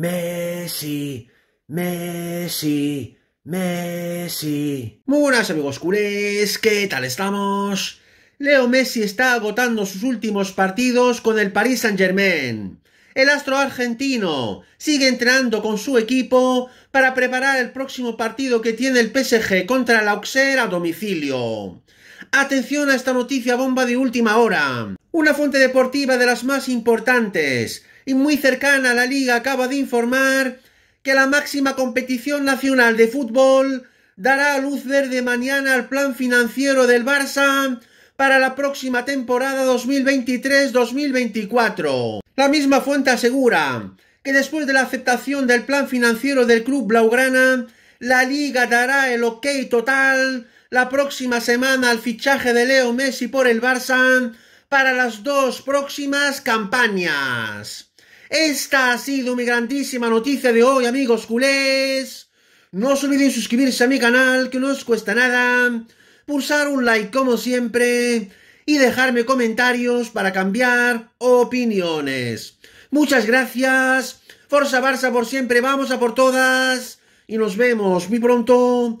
Messi, Messi, Messi. Muy buenas amigos culés, ¿qué tal estamos? Leo Messi está agotando sus últimos partidos con el Paris Saint Germain. El astro argentino sigue entrenando con su equipo para preparar el próximo partido que tiene el PSG contra la Auxerre a domicilio. Atención a esta noticia bomba de última hora. Una fuente deportiva de las más importantes y muy cercana a la liga acaba de informar que la máxima competición nacional de fútbol dará a luz verde mañana al plan financiero del Barça para la próxima temporada 2023-2024. La misma fuente asegura que después de la aceptación del plan financiero del club blaugrana, la liga dará el ok total la próxima semana al fichaje de Leo Messi por el Barça para las dos próximas campañas. Esta ha sido mi grandísima noticia de hoy, amigos culés. No os olvidéis suscribirse a mi canal, que no os cuesta nada. Pulsar un like como siempre. Y dejarme comentarios para cambiar opiniones. Muchas gracias. Forza Barça por siempre. Vamos a por todas. Y nos vemos muy pronto